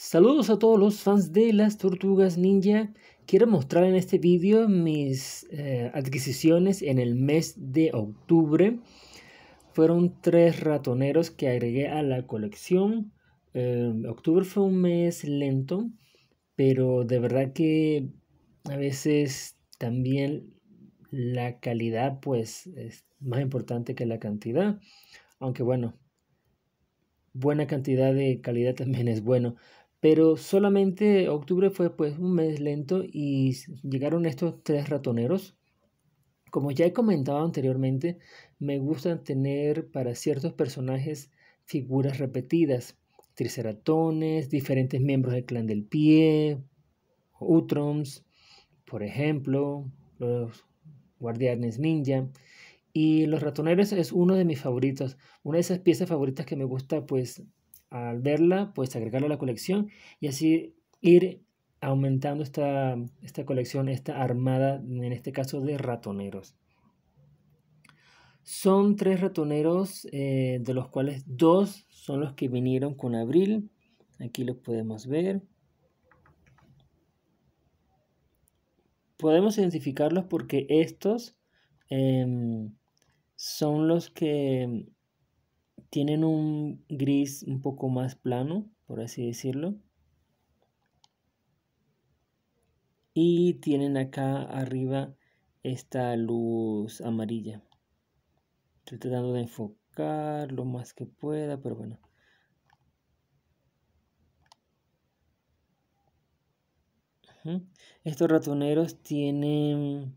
Saludos a todos los fans de las tortugas ninja. Quiero mostrar en este vídeo mis eh, adquisiciones en el mes de octubre. Fueron tres ratoneros que agregué a la colección. Eh, octubre fue un mes lento, pero de verdad que a veces también la calidad pues es más importante que la cantidad. Aunque bueno, buena cantidad de calidad también es bueno. Pero solamente octubre fue pues un mes lento y llegaron estos tres ratoneros. Como ya he comentado anteriormente, me gusta tener para ciertos personajes figuras repetidas, triceratones, diferentes miembros del clan del pie, utroms por ejemplo, los guardianes ninja. Y los ratoneros es uno de mis favoritos, una de esas piezas favoritas que me gusta pues al verla, pues agregarla a la colección y así ir aumentando esta, esta colección, esta armada, en este caso de ratoneros. Son tres ratoneros, eh, de los cuales dos son los que vinieron con abril. Aquí los podemos ver. Podemos identificarlos porque estos em, son los que tienen un gris un poco más plano, por así decirlo. Y tienen acá arriba esta luz amarilla. Estoy tratando de enfocar lo más que pueda, pero bueno. Estos ratoneros tienen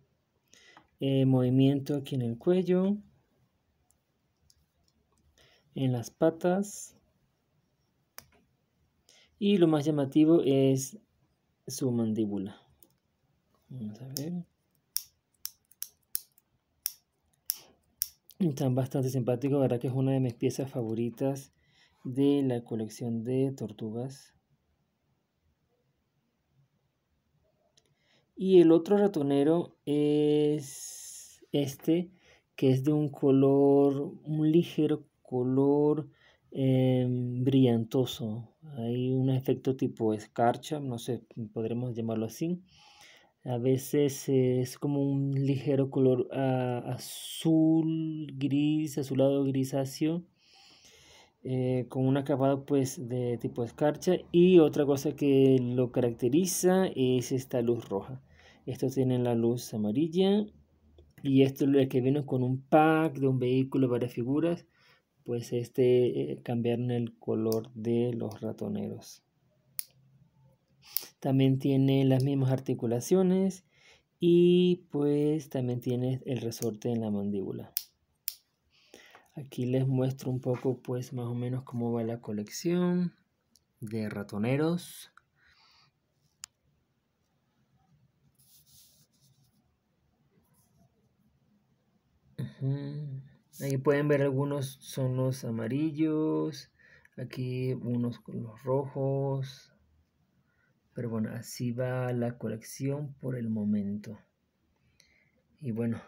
eh, movimiento aquí en el cuello en las patas. Y lo más llamativo es su mandíbula. Vamos Están bastante simpáticos, la verdad que es una de mis piezas favoritas de la colección de tortugas. Y el otro ratonero es este, que es de un color, un ligero color em, brillantoso. Hay un efecto tipo escarcha, no sé, podremos llamarlo así. A veces es como un ligero color ah, azul, gris, azulado grisáceo. Eh, con un acabado pues de tipo escarcha y otra cosa que lo caracteriza es esta luz roja Esto tiene la luz amarilla y esto es lo que viene con un pack de un vehículo varias figuras pues este eh, cambiaron el color de los ratoneros. También tiene las mismas articulaciones y pues también tiene el resorte en la mandíbula. Aquí les muestro un poco pues más o menos cómo va la colección de ratoneros. Ahí pueden ver algunos son los amarillos, aquí unos con los rojos. Pero bueno, así va la colección por el momento. Y bueno,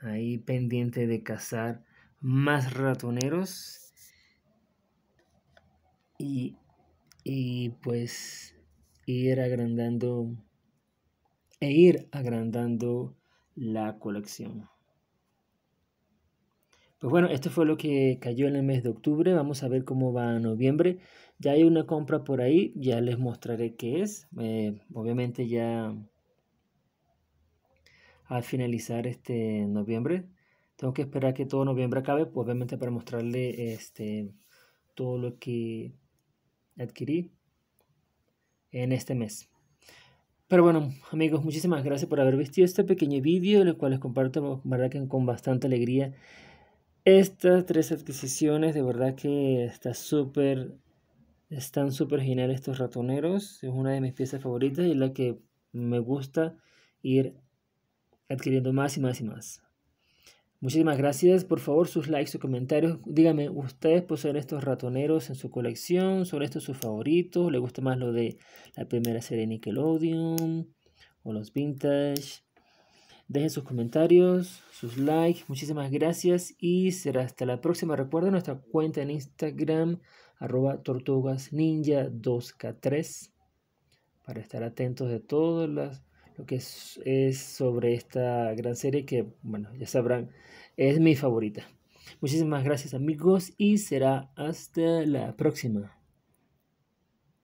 ahí pendiente de cazar más ratoneros. Y, y pues ir agrandando e ir agrandando la colección. Pues bueno, esto fue lo que cayó en el mes de octubre. Vamos a ver cómo va noviembre. Ya hay una compra por ahí, ya les mostraré qué es. Eh, obviamente ya al finalizar este noviembre. Tengo que esperar que todo noviembre acabe, pues obviamente para mostrarle este, todo lo que adquirí en este mes. Pero bueno, amigos, muchísimas gracias por haber visto este pequeño vídeo, el cual les comparto con bastante alegría estas tres adquisiciones, de verdad que está súper, están súper geniales estos ratoneros. Es una de mis piezas favoritas y la que me gusta ir adquiriendo más y más y más. Muchísimas gracias. Por favor, sus likes, sus comentarios. Díganme, ¿ustedes poseen estos ratoneros en su colección? ¿Son estos sus favoritos? ¿Le gusta más lo de la primera serie Nickelodeon? ¿O los vintage? Dejen sus comentarios, sus likes, muchísimas gracias y será hasta la próxima. Recuerden nuestra cuenta en Instagram, arroba tortugasninja2k3, para estar atentos de todo lo que es sobre esta gran serie que, bueno, ya sabrán, es mi favorita. Muchísimas gracias amigos y será hasta la próxima.